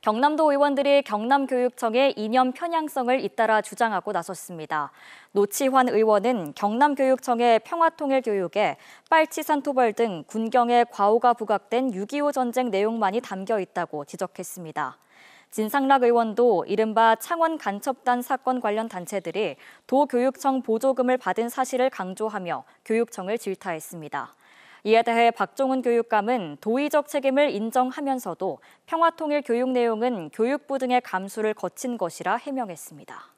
경남도 의원들이 경남교육청의 이념 편향성을 잇따라 주장하고 나섰습니다. 노치환 의원은 경남교육청의 평화통일교육에 빨치산 토벌 등 군경의 과오가 부각된 6.25 전쟁 내용만이 담겨 있다고 지적했습니다. 진상락 의원도 이른바 창원 간첩단 사건 관련 단체들이 도교육청 보조금을 받은 사실을 강조하며 교육청을 질타했습니다. 이에 대해 박종훈 교육감은 도의적 책임을 인정하면서도 평화통일 교육 내용은 교육부 등의 감수를 거친 것이라 해명했습니다.